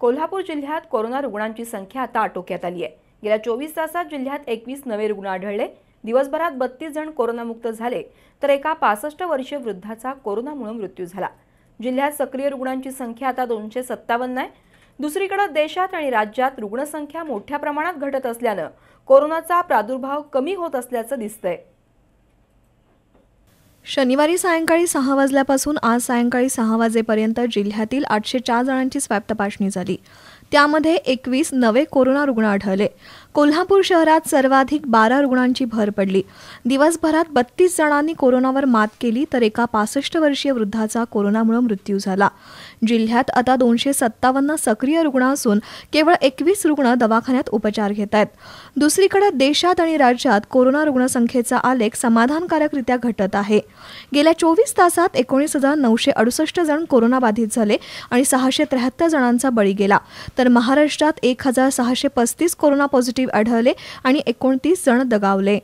कोल्हापूर जिल्ह्यात कोरोना रुग्णांची संख्या आता आटोक्यात आली आहे गेल्या चोवीस तासात जिल्ह्यात एकवीस नवे रुग्ण आढळले दिवसभरात बत्तीस जण कोरोनामुक्त झाले तर एका पासष्ट वर्षीय वृद्धाचा कोरोनामुळे मृत्यू झाला जिल्ह्यात सक्रिय रुग्णांची संख्या आता दोनशे सत्तावन्न आहे दुसरीकडे देशात आणि राज्यात रुग्णसंख्या मोठ्या प्रमाणात घटत असल्यानं कोरोनाचा प्रादुर्भाव कमी होत असल्याचं दिसतंय शनिवारी सायंकाळी सहा वाजल्यापासून आज सायंकाळी सहा वाजेपर्यंत जिल्ह्यातील आठशे चार जणांची स्वॅब तपासणी झाली त्यामध्ये एकवीस नवे कोरोना रुग्ण आढळले कोल्हापूर शहरात सर्वाधिक बारा रुग्णांची भर पडली दिवसभरात बत्तीस जणांनी कोरोनावर मात केली तर एका पासष्ट वर्षीय वृद्धाचा कोरोनामुळे मृत्यू झाला जिल्ह्यात आता दोनशे सत्तावन्न सक्रिय रुग्ण असून केवळ एकवीस रुग्ण दवाखान्यात उपचार घेत आहेत दुसरीकडे देशात आणि राज्यात कोरोना रुग्णसंख्येचा आलेख समाधानकारकरित्या घटत आहे गेल्या चोवीस तासात एकोणीस हजार नऊशे अडुसष्ट जण कोरोनाबाधित झाले आणि सहाशे त्र्याहत्तर जणांचा बळी गेला तर महाराष्ट्रात एक हजार सहाशे पस्तीस कोरोना पॉझिटिव्ह आढळले आणि एकोणतीस जण दगावले